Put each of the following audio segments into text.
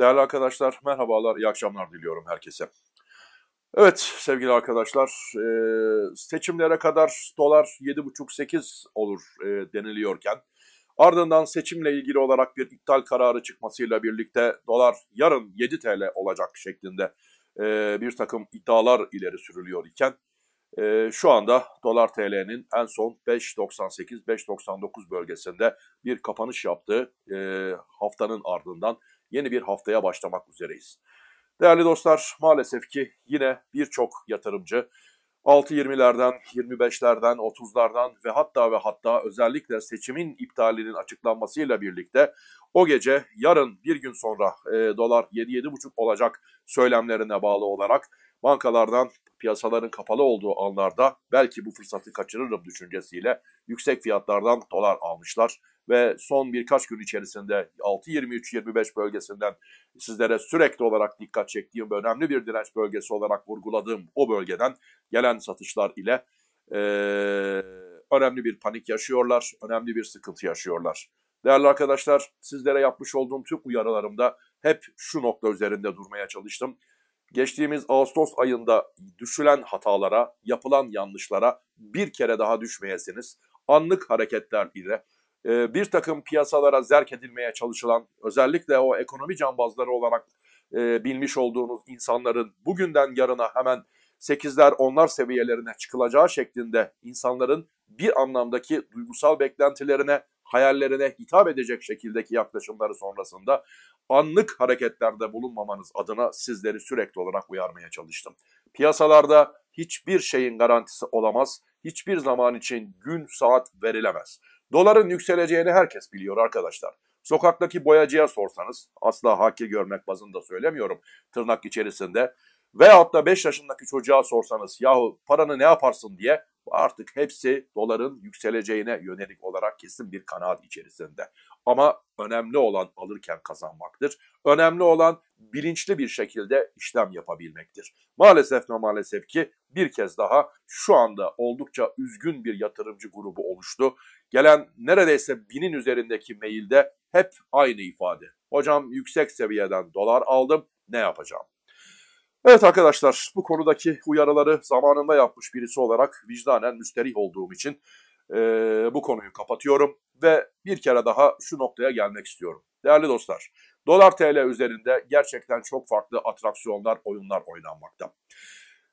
Değerli arkadaşlar merhabalar, iyi akşamlar diliyorum herkese. Evet sevgili arkadaşlar e, seçimlere kadar dolar 7,5-8 olur e, deniliyorken ardından seçimle ilgili olarak bir iptal kararı çıkmasıyla birlikte dolar yarın 7 TL olacak şeklinde e, bir takım iddialar ileri sürülüyor iken şu anda dolar TL'nin en son 5.98-5.99 bölgesinde bir kapanış yaptığı haftanın ardından yeni bir haftaya başlamak üzereyiz. Değerli dostlar maalesef ki yine birçok yatırımcı 6.20'lerden, 25'lerden, 30'lardan ve hatta ve hatta özellikle seçimin iptalinin açıklanmasıyla birlikte o gece yarın bir gün sonra e, dolar 7-7.5 olacak söylemlerine bağlı olarak bankalardan piyasaların kapalı olduğu anlarda belki bu fırsatı kaçırırım düşüncesiyle yüksek fiyatlardan dolar almışlar ve son birkaç gün içerisinde 6.23-25 bölgesinden sizlere sürekli olarak dikkat çektiğim ve önemli bir direnç bölgesi olarak vurguladığım o bölgeden gelen satışlar ile e, önemli bir panik yaşıyorlar, önemli bir sıkıntı yaşıyorlar. Değerli arkadaşlar sizlere yapmış olduğum tüm uyarılarımda hep şu nokta üzerinde durmaya çalıştım. Geçtiğimiz Ağustos ayında düşülen hatalara, yapılan yanlışlara bir kere daha düşmeyesiniz anlık hareketler ile e, bir takım piyasalara zerk edilmeye çalışılan özellikle o ekonomi cambazları olarak e, bilmiş olduğunuz insanların bugünden yarına hemen 8'ler onlar seviyelerine çıkılacağı şeklinde insanların bir anlamdaki duygusal beklentilerine, hayallerine hitap edecek şekildeki yaklaşımları sonrasında anlık hareketlerde bulunmamanız adına sizleri sürekli olarak uyarmaya çalıştım. Piyasalarda hiçbir şeyin garantisi olamaz hiçbir zaman için gün saat verilemez. Doların yükseleceğini herkes biliyor arkadaşlar. Sokaktaki boyacıya sorsanız, asla hakir görmek bazında söylemiyorum tırnak içerisinde. Veyahut da 5 yaşındaki çocuğa sorsanız yahu paranı ne yaparsın diye artık hepsi doların yükseleceğine yönelik olarak kesin bir kanaat içerisinde. Ama önemli olan alırken kazanmaktır. Önemli olan bilinçli bir şekilde işlem yapabilmektir. Maalesef ve maalesef ki bir kez daha şu anda oldukça üzgün bir yatırımcı grubu oluştu. Gelen neredeyse binin üzerindeki mailde hep aynı ifade. Hocam yüksek seviyeden dolar aldım ne yapacağım? Evet arkadaşlar bu konudaki uyarıları zamanında yapmış birisi olarak vicdanen müsterih olduğum için e, bu konuyu kapatıyorum ve bir kere daha şu noktaya gelmek istiyorum. Değerli dostlar, dolar TL üzerinde gerçekten çok farklı atraksiyonlar, oyunlar oynanmakta.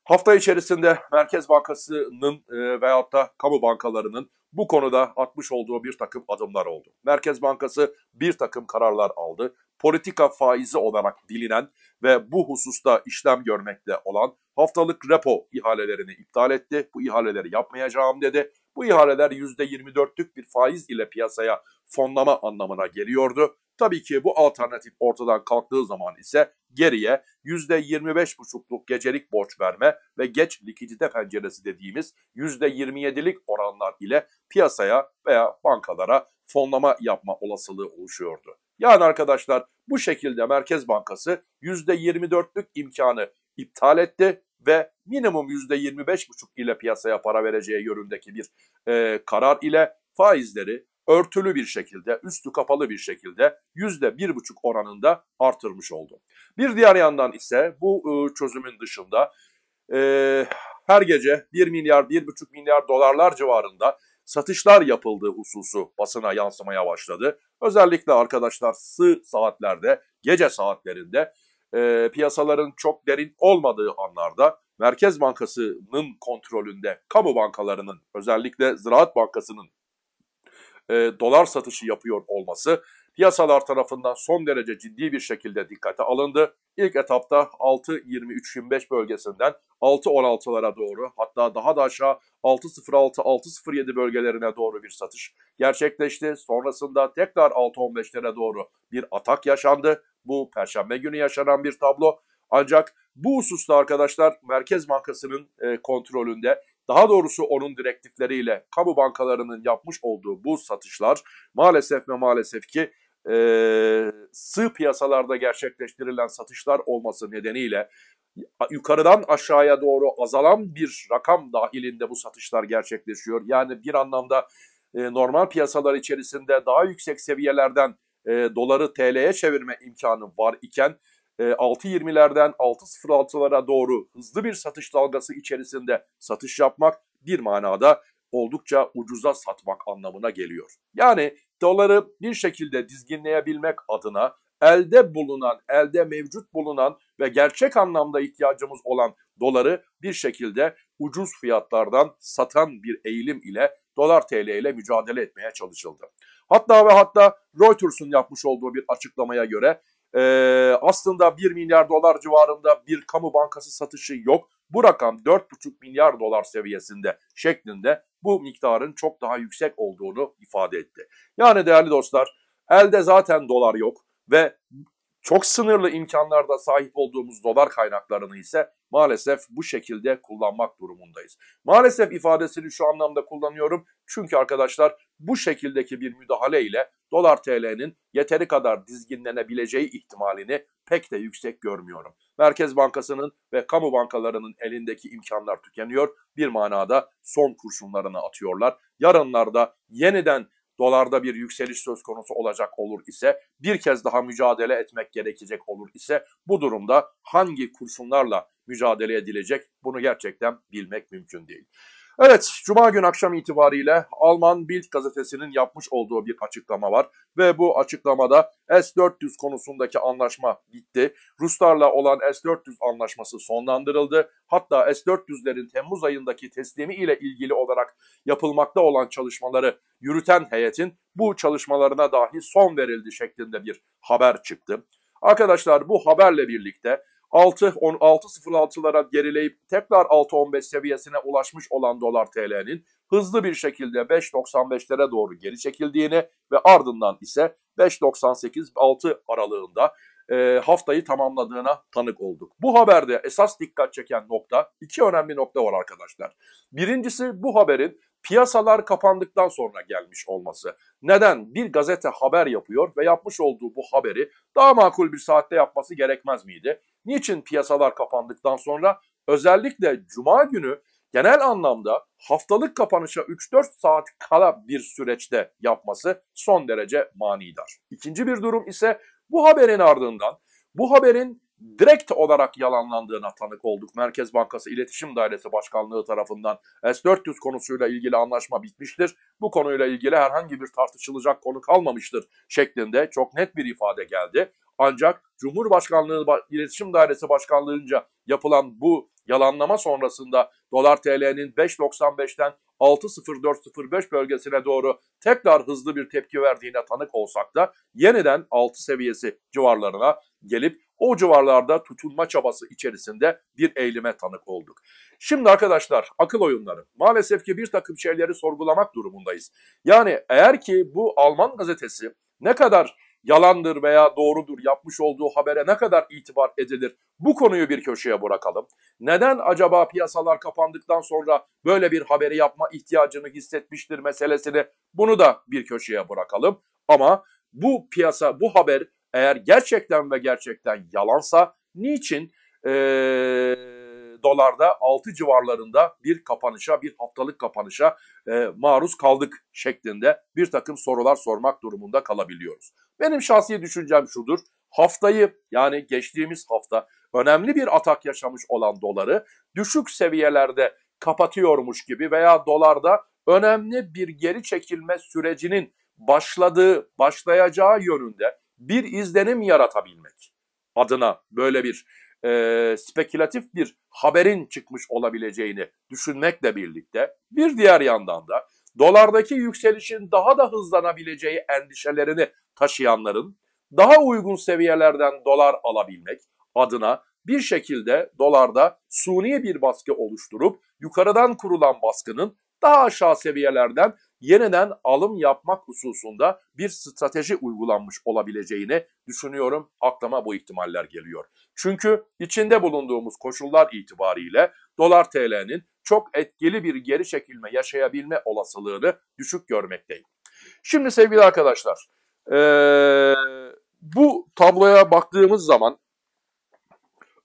Hafta içerisinde Merkez Bankası'nın e, veyahut da kamu bankalarının bu konuda atmış olduğu bir takım adımlar oldu. Merkez Bankası bir takım kararlar aldı. Politika faizi olarak bilinen ve bu hususta işlem görmekte olan haftalık repo ihalelerini iptal etti. Bu ihaleleri yapmayacağım dedi. Bu ihaleler %24'lük bir faiz ile piyasaya fonlama anlamına geliyordu. Tabii ki bu alternatif ortadan kalktığı zaman ise geriye %25,5'luk gecelik borç verme ve geç likidite penceresi dediğimiz %27'lik oranlar ile piyasaya veya bankalara fonlama yapma olasılığı oluşuyordu. Yani arkadaşlar bu şekilde Merkez Bankası %24'lük imkanı iptal etti ve minimum %25,5 ile piyasaya para vereceği yönündeki bir e, karar ile faizleri örtülü bir şekilde, üstü kapalı bir şekilde yüzde bir buçuk oranında artırmış oldu. Bir diğer yandan ise bu e, çözümün dışında e, her gece 1 milyar, bir buçuk milyar dolarlar civarında satışlar yapıldığı hususu basına yansımaya başladı. Özellikle arkadaşlar sığ saatlerde, gece saatlerinde e, piyasaların çok derin olmadığı anlarda Merkez Bankası'nın kontrolünde kamu bankalarının özellikle Ziraat Bankası'nın e, dolar satışı yapıyor olması Piyasalar tarafından son derece ciddi bir şekilde dikkate alındı. İlk etapta 623 bölgesinden 6.16'lara doğru hatta daha da aşağı 6.06-6.07 bölgelerine doğru bir satış gerçekleşti. Sonrasında tekrar 6.15'lere doğru bir atak yaşandı. Bu perşembe günü yaşanan bir tablo. Ancak bu hususta arkadaşlar Merkez Bankası'nın e, kontrolünde daha doğrusu onun direktifleriyle kamu bankalarının yapmış olduğu bu satışlar maalesef ve maalesef ki e, sığ piyasalarda gerçekleştirilen satışlar olması nedeniyle yukarıdan aşağıya doğru azalan bir rakam dahilinde bu satışlar gerçekleşiyor. Yani bir anlamda e, normal piyasalar içerisinde daha yüksek seviyelerden e, doları TL'ye çevirme imkanı var iken 6.20'lerden e, 6.06'lara doğru hızlı bir satış dalgası içerisinde satış yapmak bir manada oldukça ucuza satmak anlamına geliyor. Yani doları bir şekilde dizginleyebilmek adına elde bulunan, elde mevcut bulunan ve gerçek anlamda ihtiyacımız olan doları bir şekilde ucuz fiyatlardan satan bir eğilim ile dolar TL ile mücadele etmeye çalışıldı. Hatta ve hatta Reuters'un yapmış olduğu bir açıklamaya göre e, aslında 1 milyar dolar civarında bir kamu bankası satışı yok. Bu rakam 4,5 milyar dolar seviyesinde şeklinde bu miktarın çok daha yüksek olduğunu ifade etti. Yani değerli dostlar elde zaten dolar yok ve çok sınırlı imkanlarda sahip olduğumuz dolar kaynaklarını ise maalesef bu şekilde kullanmak durumundayız. Maalesef ifadesini şu anlamda kullanıyorum. Çünkü arkadaşlar bu şekildeki bir müdahale ile dolar TL'nin yeteri kadar dizginlenebileceği ihtimalini pek de yüksek görmüyorum. Merkez Bankası'nın ve kamu bankalarının elindeki imkanlar tükeniyor. Bir manada son kurşunlarını atıyorlar. Yarınlarda yeniden dolarda bir yükseliş söz konusu olacak olur ise, bir kez daha mücadele etmek gerekecek olur ise bu durumda hangi kurşunlarla mücadele edilecek. Bunu gerçekten bilmek mümkün değil. Evet, Cuma gün akşam itibariyle Alman Bild gazetesinin yapmış olduğu bir açıklama var ve bu açıklamada S-400 konusundaki anlaşma bitti. Ruslarla olan S-400 anlaşması sonlandırıldı. Hatta S-400'lerin Temmuz ayındaki teslimi ile ilgili olarak yapılmakta olan çalışmaları yürüten heyetin bu çalışmalarına dahi son verildi şeklinde bir haber çıktı. Arkadaşlar bu haberle birlikte 6.06'lara gerileyip tekrar 6.15 seviyesine ulaşmış olan dolar TL'nin hızlı bir şekilde 5.95'lere doğru geri çekildiğini ve ardından ise 5.98-6 aralığında e, haftayı tamamladığına tanık olduk. Bu haberde esas dikkat çeken nokta iki önemli nokta var arkadaşlar. Birincisi bu haberin piyasalar kapandıktan sonra gelmiş olması. Neden? Bir gazete haber yapıyor ve yapmış olduğu bu haberi daha makul bir saatte yapması gerekmez miydi? Niçin piyasalar kapandıktan sonra özellikle cuma günü genel anlamda haftalık kapanışa 3-4 saat kala bir süreçte yapması son derece manidar. İkinci bir durum ise bu haberin ardından bu haberin direkt olarak yalanlandığına tanık olduk. Merkez Bankası İletişim Dairesi Başkanlığı tarafından S-400 konusuyla ilgili anlaşma bitmiştir. Bu konuyla ilgili herhangi bir tartışılacak konu kalmamıştır şeklinde çok net bir ifade geldi. Ancak Cumhurbaşkanlığı İletişim Dairesi Başkanlığı'nca yapılan bu yalanlama sonrasında dolar TL'nin 5.95'ten 6.0405 bölgesine doğru tekrar hızlı bir tepki verdiğine tanık olsak da yeniden 6 seviyesi civarlarına gelip o civarlarda tutulma çabası içerisinde bir eğilime tanık olduk. Şimdi arkadaşlar akıl oyunları. Maalesef ki bir takım şeyleri sorgulamak durumundayız. Yani eğer ki bu Alman gazetesi ne kadar yalandır veya doğrudur yapmış olduğu habere ne kadar itibar edilir bu konuyu bir köşeye bırakalım. Neden acaba piyasalar kapandıktan sonra böyle bir haberi yapma ihtiyacını hissetmiştir meselesini bunu da bir köşeye bırakalım. Ama bu piyasa bu haber eğer gerçekten ve gerçekten yalansa niçin e, dolarda 6 civarlarında bir kapanışa, bir haftalık kapanışa e, maruz kaldık şeklinde bir takım sorular sormak durumunda kalabiliyoruz. Benim şahsi düşüncem şudur. Haftayı yani geçtiğimiz hafta önemli bir atak yaşamış olan doları düşük seviyelerde kapatıyormuş gibi veya dolarda önemli bir geri çekilme sürecinin başladığı, başlayacağı yönünde bir izlenim yaratabilmek adına böyle bir e, spekülatif bir haberin çıkmış olabileceğini düşünmekle birlikte bir diğer yandan da dolardaki yükselişin daha da hızlanabileceği endişelerini taşıyanların daha uygun seviyelerden dolar alabilmek adına bir şekilde dolarda suni bir baskı oluşturup yukarıdan kurulan baskının daha aşağı seviyelerden yeniden alım yapmak hususunda bir strateji uygulanmış olabileceğini düşünüyorum. Aklıma bu ihtimaller geliyor. Çünkü içinde bulunduğumuz koşullar itibariyle dolar TL'nin çok etkili bir geri çekilme yaşayabilme olasılığını düşük görmekteyim. Şimdi sevgili arkadaşlar, ee, bu tabloya baktığımız zaman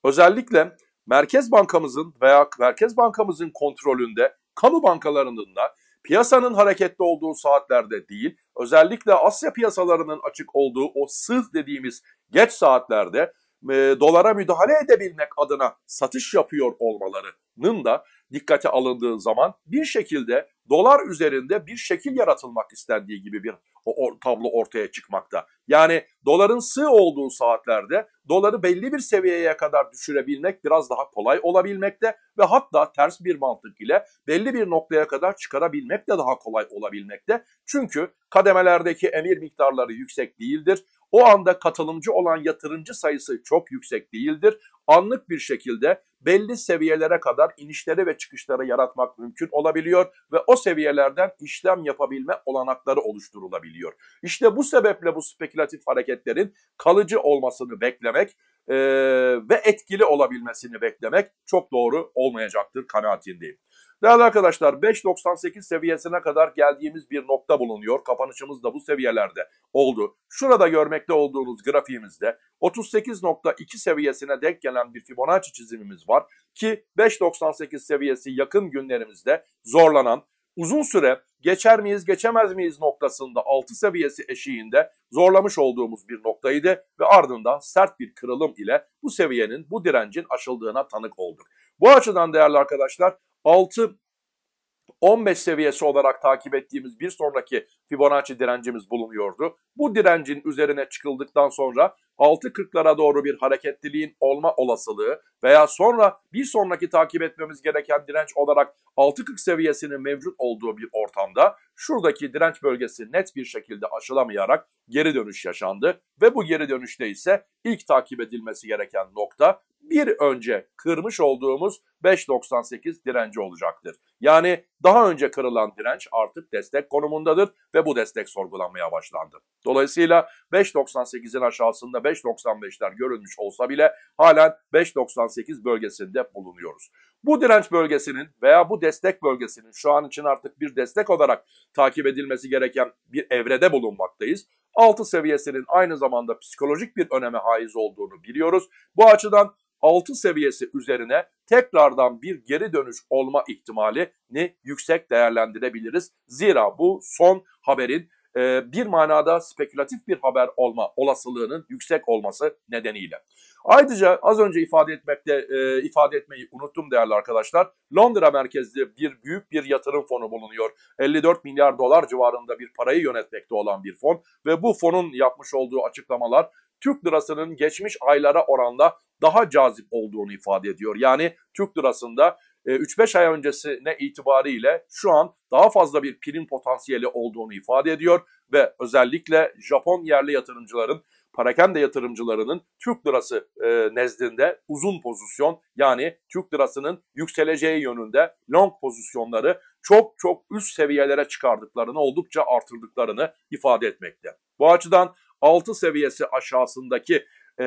özellikle Merkez Bankamızın veya Merkez Bankamızın kontrolünde kamu bankalarının da piyasanın hareketli olduğu saatlerde değil, özellikle Asya piyasalarının açık olduğu o sız dediğimiz geç saatlerde e, dolara müdahale edebilmek adına satış yapıyor olmalarının da dikkate alındığı zaman bir şekilde dolar üzerinde bir şekil yaratılmak istendiği gibi bir o, o tablo ortaya çıkmakta. Yani doların sığ olduğu saatlerde doları belli bir seviyeye kadar düşürebilmek biraz daha kolay olabilmekte ve hatta ters bir mantık ile belli bir noktaya kadar çıkarabilmek de daha kolay olabilmekte. Çünkü kademelerdeki emir miktarları yüksek değildir. O anda katılımcı olan yatırımcı sayısı çok yüksek değildir. Anlık bir şekilde belli seviyelere kadar inişleri ve çıkışları yaratmak mümkün olabiliyor ve o seviyelerden işlem yapabilme olanakları oluşturulabiliyor. İşte bu sebeple bu spekülatif hareketlerin kalıcı olmasını beklemek e, ve etkili olabilmesini beklemek çok doğru olmayacaktır kanaatindeyim. Değerli arkadaşlar 5.98 seviyesine kadar geldiğimiz bir nokta bulunuyor. Kapanışımız da bu seviyelerde oldu. Şurada görmekte olduğunuz grafiğimizde 38.2 seviyesine denk gelen bir Fibonacci çizimimiz var ki 5.98 seviyesi yakın günlerimizde zorlanan uzun süre geçer miyiz geçemez miyiz noktasında 6 seviyesi eşiğinde zorlamış olduğumuz bir noktaydı ve ardından sert bir kırılım ile bu seviyenin bu direncin aşıldığına tanık olduk. Bu açıdan değerli arkadaşlar 6 15 seviyesi olarak takip ettiğimiz bir sonraki Fibonacci direncimiz bulunuyordu. Bu direncin üzerine çıkıldıktan sonra 6.40'lara doğru bir hareketliliğin olma olasılığı veya sonra bir sonraki takip etmemiz gereken direnç olarak 6.40 seviyesinin mevcut olduğu bir ortamda şuradaki direnç bölgesi net bir şekilde aşılamayarak geri dönüş yaşandı ve bu geri dönüşte ise ilk takip edilmesi gereken nokta bir önce kırmış olduğumuz 5.98 direnci olacaktır. Yani daha önce kırılan direnç artık destek konumundadır ve bu destek sorgulanmaya başlandı. Dolayısıyla 5.98'in aşağısında 5.95'ler görülmüş olsa bile halen 5.98 bölgesinde bulunuyoruz. Bu direnç bölgesinin veya bu destek bölgesinin şu an için artık bir destek olarak takip edilmesi gereken bir evrede bulunmaktayız. 6 seviyesinin aynı zamanda psikolojik bir öneme haiz olduğunu biliyoruz. Bu açıdan 6 seviyesi üzerine tekrardan bir geri dönüş olma ihtimalini yüksek değerlendirebiliriz. Zira bu son haberin e, bir manada spekülatif bir haber olma olasılığının yüksek olması nedeniyle. Ayrıca az önce ifade etmekte e, ifade etmeyi unuttum değerli arkadaşlar. Londra merkezli bir büyük bir yatırım fonu bulunuyor. 54 milyar dolar civarında bir parayı yönetmekte olan bir fon ve bu fonun yapmış olduğu açıklamalar Türk lirasının geçmiş aylara oranla daha cazip olduğunu ifade ediyor. Yani Türk lirasında 3-5 e, ay öncesine itibariyle şu an daha fazla bir prim potansiyeli olduğunu ifade ediyor ve özellikle Japon yerli yatırımcıların parakende yatırımcılarının Türk lirası e, nezdinde uzun pozisyon yani Türk lirasının yükseleceği yönünde long pozisyonları çok çok üst seviyelere çıkardıklarını oldukça artırdıklarını ifade etmekte. Bu açıdan 6 seviyesi aşağısındaki e,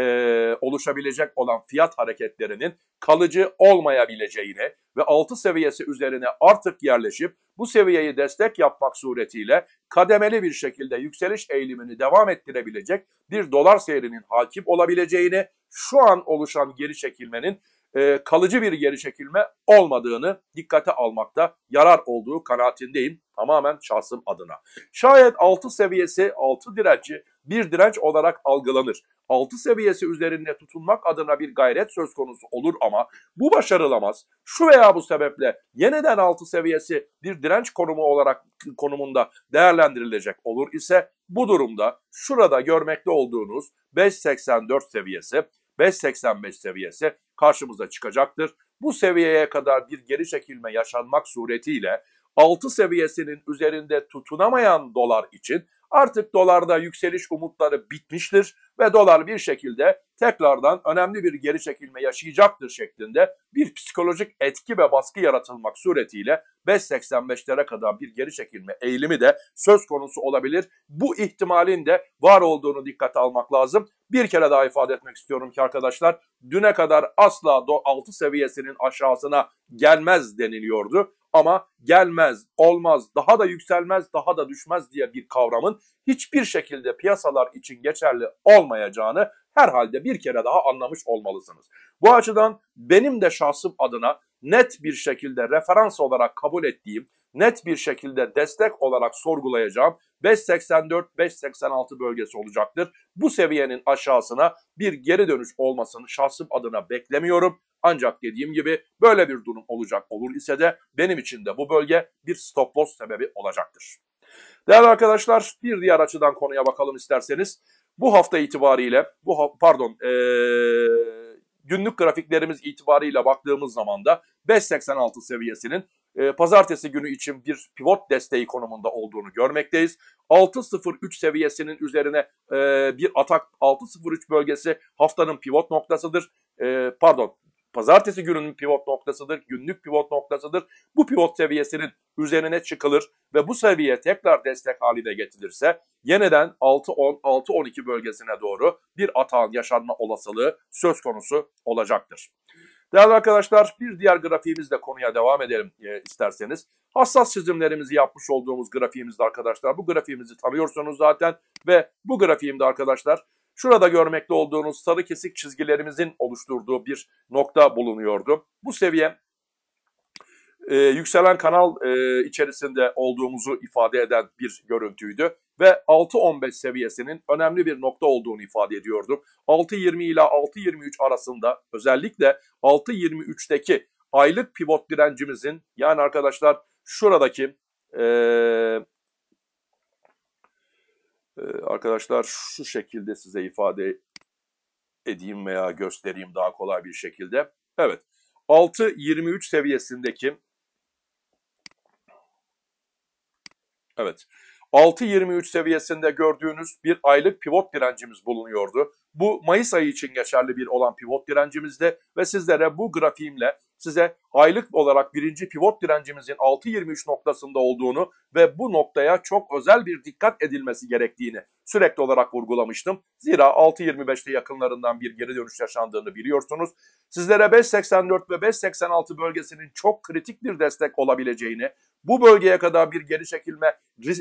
oluşabilecek olan fiyat hareketlerinin kalıcı olmayabileceğini ve 6 seviyesi üzerine artık yerleşip bu seviyeyi destek yapmak suretiyle kademeli bir şekilde yükseliş eğilimini devam ettirebilecek bir dolar seyrinin hakim olabileceğini, şu an oluşan geri çekilmenin e, kalıcı bir geri çekilme olmadığını dikkate almakta yarar olduğu kanaatindeyim tamamen şahsım adına. Şayet 6 seviyesi 6 direnci bir direnç olarak algılanır. 6 seviyesi üzerinde tutunmak adına bir gayret söz konusu olur ama bu başarılamaz. Şu veya bu sebeple yeniden 6 seviyesi bir direnç konumu olarak konumunda değerlendirilecek olur ise bu durumda şurada görmekte olduğunuz 5.84 seviyesi 5.85 seviyesi karşımıza çıkacaktır. Bu seviyeye kadar bir geri çekilme yaşanmak suretiyle 6 seviyesinin üzerinde tutunamayan dolar için artık dolarda yükseliş umutları bitmiştir ve dolar bir şekilde tekrardan önemli bir geri çekilme yaşayacaktır şeklinde bir psikolojik etki ve baskı yaratılmak suretiyle 5.85'lere kadar bir geri çekilme eğilimi de söz konusu olabilir. Bu ihtimalin de var olduğunu dikkate almak lazım. Bir kere daha ifade etmek istiyorum ki arkadaşlar düne kadar asla do 6 seviyesinin aşağısına gelmez deniliyordu. Ama gelmez, olmaz, daha da yükselmez, daha da düşmez diye bir kavramın hiçbir şekilde piyasalar için geçerli olmayacağını herhalde bir kere daha anlamış olmalısınız. Bu açıdan benim de şahsım adına net bir şekilde referans olarak kabul ettiğim net bir şekilde destek olarak sorgulayacağım 5.84-5.86 bölgesi olacaktır. Bu seviyenin aşağısına bir geri dönüş olmasını şahsım adına beklemiyorum. Ancak dediğim gibi böyle bir durum olacak olur ise de benim için de bu bölge bir stop loss sebebi olacaktır. Değerli arkadaşlar bir diğer açıdan konuya bakalım isterseniz. Bu hafta itibariyle, bu ha pardon ee, günlük grafiklerimiz itibariyle baktığımız zaman da 5.86 seviyesinin e, pazartesi günü için bir pivot desteği konumunda olduğunu görmekteyiz. 6.03 seviyesinin üzerine e, bir atak 6.03 bölgesi haftanın pivot noktasıdır. E, pardon pazartesi gününün pivot noktasıdır, günlük pivot noktasıdır. Bu pivot seviyesinin üzerine çıkılır ve bu seviye tekrar destek haline getirilirse yeniden 6-10, bölgesine doğru bir atağın yaşanma olasılığı söz konusu olacaktır. Değerli arkadaşlar bir diğer grafiğimizle konuya devam edelim e, isterseniz. Hassas çizimlerimizi yapmış olduğumuz grafiğimizde arkadaşlar bu grafiğimizi tanıyorsunuz zaten ve bu grafiğimde arkadaşlar şurada görmekte olduğunuz sarı kesik çizgilerimizin oluşturduğu bir nokta bulunuyordu. Bu seviye e, yükselen kanal e, içerisinde olduğumuzu ifade eden bir görüntüydü ve 6.15 seviyesinin önemli bir nokta olduğunu ifade ediyordum. 6.20 ile 6.23 arasında özellikle 6.23'teki aylık pivot direncimizin yani arkadaşlar şuradaki ee, e, arkadaşlar şu şekilde size ifade edeyim veya göstereyim daha kolay bir şekilde. Evet 6.23 seviyesindeki evet 6.23 seviyesinde gördüğünüz bir aylık pivot direncimiz bulunuyordu. Bu Mayıs ayı için geçerli bir olan pivot direncimizde ve sizlere bu grafiğimle size aylık olarak birinci pivot direncimizin 6.23 noktasında olduğunu ve bu noktaya çok özel bir dikkat edilmesi gerektiğini sürekli olarak vurgulamıştım. Zira 6.25'te yakınlarından bir geri dönüş yaşandığını biliyorsunuz. Sizlere 5.84 ve 5.86 bölgesinin çok kritik bir destek olabileceğini, bu bölgeye kadar bir geri çekilme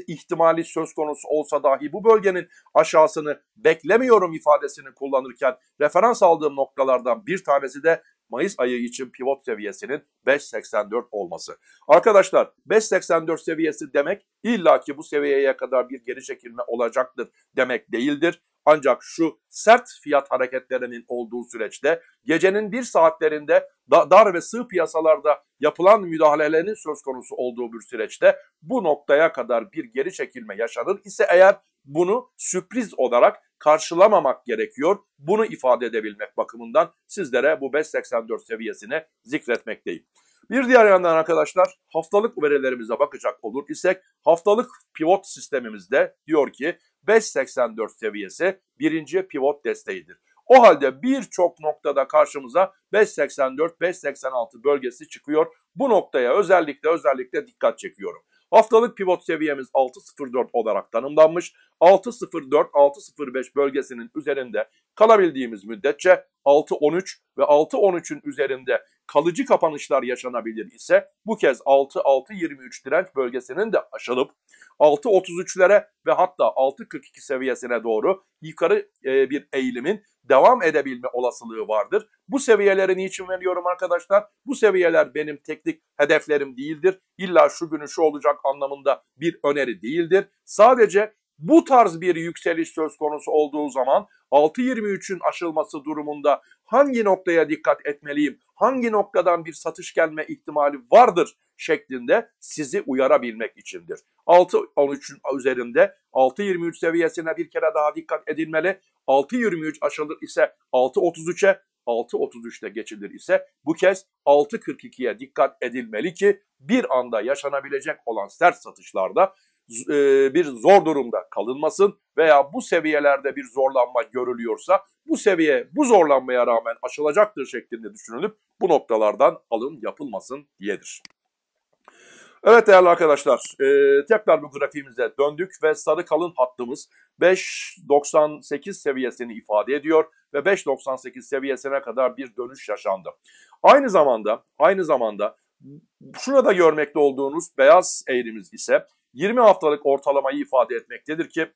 ihtimali söz konusu olsa dahi bu bölgenin aşağısını beklemiyorum ifadesini kullanırken referans aldığım noktalardan bir tanesi de Mayıs ayı için pivot seviyesinin 5.84 olması. Arkadaşlar 5.84 seviyesi demek illaki bu seviyeye kadar bir geri çekilme olacaktır demek değildir. Ancak şu sert fiyat hareketlerinin olduğu süreçte gecenin bir saatlerinde dar ve sığ piyasalarda yapılan müdahalelerin söz konusu olduğu bir süreçte bu noktaya kadar bir geri çekilme yaşanır ise eğer bunu sürpriz olarak karşılamamak gerekiyor. Bunu ifade edebilmek bakımından sizlere bu 5.84 seviyesini zikretmekteyim. Bir diğer yandan arkadaşlar haftalık verilerimize bakacak olur isek haftalık pivot sistemimizde diyor ki 5.84 seviyesi birinci pivot desteğidir. O halde birçok noktada karşımıza 5.84-5.86 bölgesi çıkıyor. Bu noktaya özellikle özellikle dikkat çekiyorum. Haftalık pivot seviyemiz 6.04 olarak tanımlanmış. 6.04-6.05 bölgesinin üzerinde kalabildiğimiz müddetçe 6.13 ve 6.13'ün üzerinde kalıcı kapanışlar yaşanabilir ise bu kez 6.623 direnç bölgesinin de aşılıp 6.33'lere ve hatta 6.42 seviyesine doğru yukarı e, bir eğilimin devam edebilme olasılığı vardır. Bu seviyeleri niçin veriyorum arkadaşlar? Bu seviyeler benim teknik hedeflerim değildir. İlla şu günü şu olacak anlamında bir öneri değildir. Sadece bu tarz bir yükseliş söz konusu olduğu zaman 6.23'ün aşılması durumunda hangi noktaya dikkat etmeliyim? Hangi noktadan bir satış gelme ihtimali vardır şeklinde sizi uyarabilmek içindir. 6.13'ün üzerinde 6.23 seviyesine bir kere daha dikkat edilmeli. 6.23 aşılır ise 6.33'e 6.33'te geçilir ise bu kez 6.42'ye dikkat edilmeli ki bir anda yaşanabilecek olan sert satışlarda e, bir zor durumda kalınmasın veya bu seviyelerde bir zorlanma görülüyorsa bu seviye bu zorlanmaya rağmen aşılacaktır şeklinde düşünülüp bu noktalardan alım yapılmasın diyedir. Evet değerli arkadaşlar, e, tekrar bu grafiğimize döndük ve sarı kalın hattımız 5.98 seviyesini ifade ediyor ve 5.98 seviyesine kadar bir dönüş yaşandı. Aynı zamanda, aynı zamanda şuna da görmekte olduğunuz beyaz eğrimiz ise 20 haftalık ortalamayı ifade etmektedir ki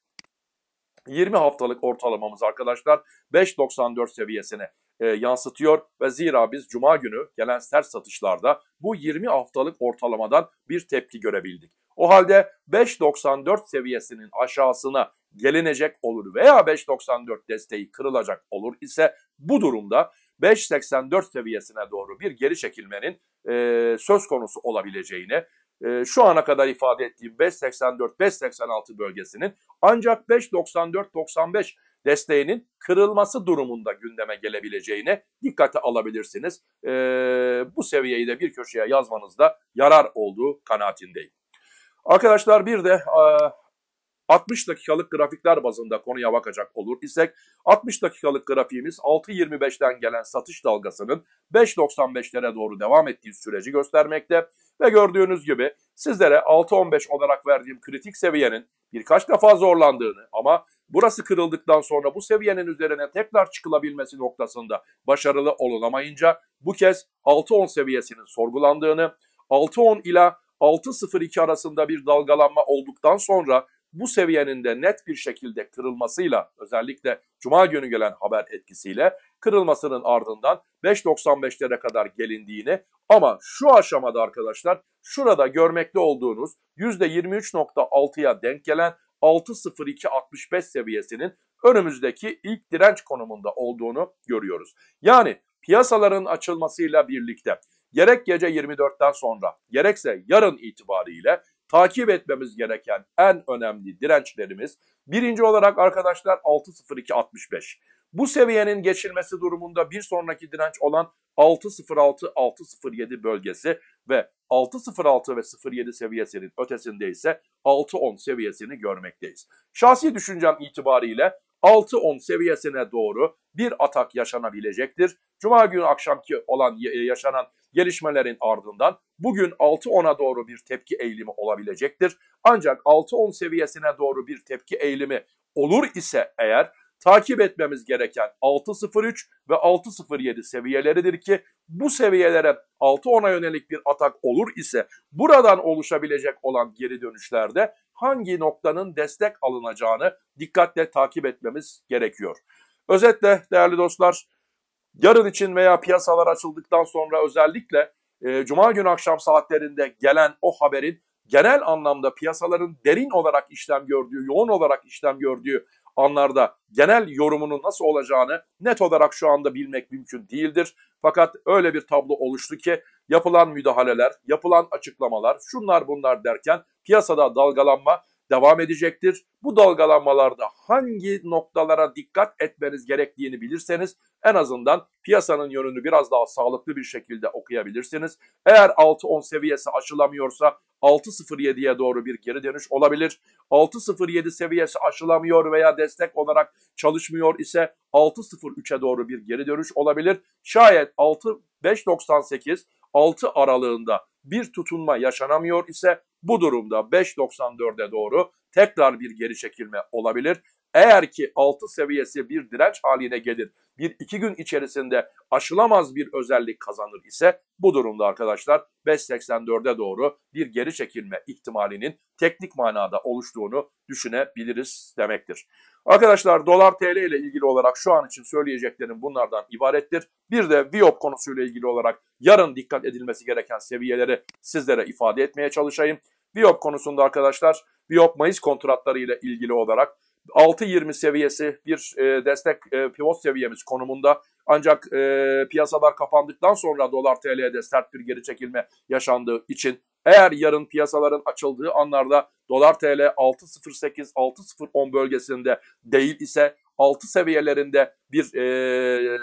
20 haftalık ortalamamız arkadaşlar 5.94 seviyesine e, yansıtıyor ve zira biz cuma günü gelen sert satışlarda bu 20 haftalık ortalamadan bir tepki görebildik. O halde 5.94 seviyesinin aşağısına gelinecek olur veya 5.94 desteği kırılacak olur ise bu durumda 5.84 seviyesine doğru bir geri çekilmenin e, söz konusu olabileceğini e, şu ana kadar ifade ettiğim 5.84-5.86 bölgesinin ancak 5.94-95 desteğinin kırılması durumunda gündeme gelebileceğine dikkate alabilirsiniz. E, bu seviyeyi de bir köşeye yazmanızda yarar olduğu kanaatindeyim. Arkadaşlar bir de e, 60 dakikalık grafikler bazında konuya bakacak olur isek 60 dakikalık grafiğimiz 6.25'den gelen satış dalgasının 5.95'lere doğru devam ettiği süreci göstermekte ve gördüğünüz gibi sizlere 6.15 olarak verdiğim kritik seviyenin birkaç defa zorlandığını ama burası kırıldıktan sonra bu seviyenin üzerine tekrar çıkılabilmesi noktasında başarılı olunamayınca bu kez 6.10 seviyesinin sorgulandığını 6.10 ile 6.02 arasında bir dalgalanma olduktan sonra bu seviyenin de net bir şekilde kırılmasıyla özellikle cuma günü gelen haber etkisiyle kırılmasının ardından 5.95'lere kadar gelindiğini ama şu aşamada arkadaşlar şurada görmekte olduğunuz %23.6'ya denk gelen 6.02.65 seviyesinin önümüzdeki ilk direnç konumunda olduğunu görüyoruz. Yani piyasaların açılmasıyla birlikte gerek gece 24'ten sonra gerekse yarın itibariyle takip etmemiz gereken en önemli dirençlerimiz birinci olarak arkadaşlar 6.02.65. Bu seviyenin geçilmesi durumunda bir sonraki direnç olan 6.06-6.07 bölgesi ve 6.06 ve 0.7 seviyesinin ötesinde ise 6.10 seviyesini görmekteyiz. Şahsi düşüncem itibariyle 6-10 seviyesine doğru bir atak yaşanabilecektir. Cuma günü akşamki olan e, yaşanan gelişmelerin ardından bugün 6-10'a doğru bir tepki eğilimi olabilecektir. Ancak 6-10 seviyesine doğru bir tepki eğilimi olur ise eğer takip etmemiz gereken 6.03 ve 6.07 seviyeleridir ki bu seviyelere 6.10'a yönelik bir atak olur ise buradan oluşabilecek olan geri dönüşlerde hangi noktanın destek alınacağını dikkatle takip etmemiz gerekiyor. Özetle değerli dostlar yarın için veya piyasalar açıldıktan sonra özellikle e, cuma günü akşam saatlerinde gelen o haberin genel anlamda piyasaların derin olarak işlem gördüğü, yoğun olarak işlem gördüğü anlarda genel yorumunun nasıl olacağını net olarak şu anda bilmek mümkün değildir. Fakat öyle bir tablo oluştu ki yapılan müdahaleler, yapılan açıklamalar, şunlar bunlar derken piyasada dalgalanma devam edecektir. Bu dalgalanmalarda hangi noktalara dikkat etmeniz gerektiğini bilirseniz en azından piyasanın yönünü biraz daha sağlıklı bir şekilde okuyabilirsiniz. Eğer 6-10 seviyesi aşılamıyorsa 6.07'ye doğru bir geri dönüş olabilir. 6.07 seviyesi aşılamıyor veya destek olarak çalışmıyor ise 6.03'e doğru bir geri dönüş olabilir. Şayet 6.598 6 aralığında bir tutunma yaşanamıyor ise bu durumda 5.94'e doğru tekrar bir geri çekilme olabilir. Eğer ki altı seviyesi bir direnç haline gelir, bir iki gün içerisinde aşılamaz bir özellik kazanır ise bu durumda arkadaşlar 5.84'e doğru bir geri çekilme ihtimalinin teknik manada oluştuğunu düşünebiliriz demektir. Arkadaşlar dolar TL ile ilgili olarak şu an için söyleyeceklerim bunlardan ibarettir. Bir de Viop konusuyla ilgili olarak yarın dikkat edilmesi gereken seviyeleri sizlere ifade etmeye çalışayım. Viop konusunda arkadaşlar Viop Mayıs kontratları ile ilgili olarak 6.20 seviyesi bir e, destek e, pivot seviyemiz konumunda. Ancak e, piyasalar kapandıktan sonra dolar TL'de sert bir geri çekilme yaşandığı için eğer yarın piyasaların açıldığı anlarda dolar TL 6.08-6.010 bölgesinde değil ise 6 seviyelerinde bir e,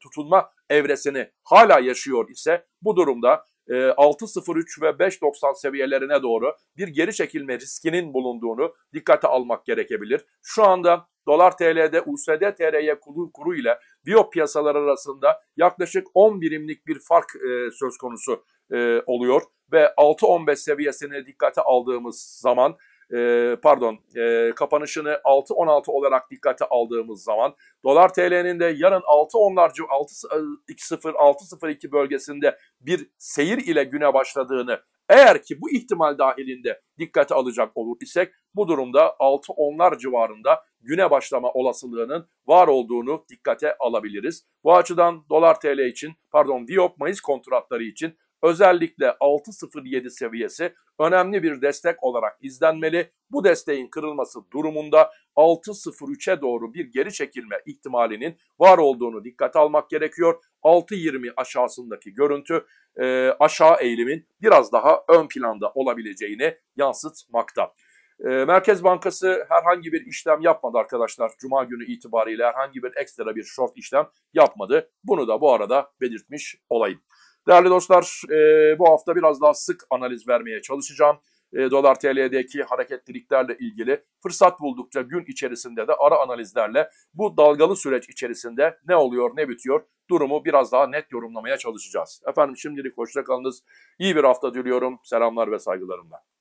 tutunma evresini hala yaşıyor ise bu durumda 6.03 ee, ve 5.90 seviyelerine doğru bir geri çekilme riskinin bulunduğunu dikkate almak gerekebilir. Şu anda dolar TL'de USD TL'ye kuru, kuru ile biyo piyasalar arasında yaklaşık 10 birimlik bir fark e, söz konusu e, oluyor ve 6.15 seviyesine dikkate aldığımız zaman e, pardon e, kapanışını 6.16 olarak dikkate aldığımız zaman dolar TL'nin de yarın 6 onlarca 6.20 6.02 e, bölgesinde bir seyir ile güne başladığını eğer ki bu ihtimal dahilinde dikkate alacak olur isek bu durumda 6 onlar civarında güne başlama olasılığının var olduğunu dikkate alabiliriz. Bu açıdan dolar TL için pardon Diop Mayıs kontratları için Özellikle 6.07 seviyesi önemli bir destek olarak izlenmeli. Bu desteğin kırılması durumunda 6.03'e doğru bir geri çekilme ihtimalinin var olduğunu dikkate almak gerekiyor. 6.20 aşağısındaki görüntü e, aşağı eğilimin biraz daha ön planda olabileceğini yansıtmakta. E, Merkez Bankası herhangi bir işlem yapmadı arkadaşlar. Cuma günü itibariyle herhangi bir ekstra bir short işlem yapmadı. Bunu da bu arada belirtmiş olayım. Değerli dostlar e, bu hafta biraz daha sık analiz vermeye çalışacağım. E, Dolar TL'deki hareketliliklerle ilgili fırsat buldukça gün içerisinde de ara analizlerle bu dalgalı süreç içerisinde ne oluyor ne bitiyor durumu biraz daha net yorumlamaya çalışacağız. Efendim şimdilik hoşçakalınız. İyi bir hafta diliyorum. Selamlar ve saygılarımla.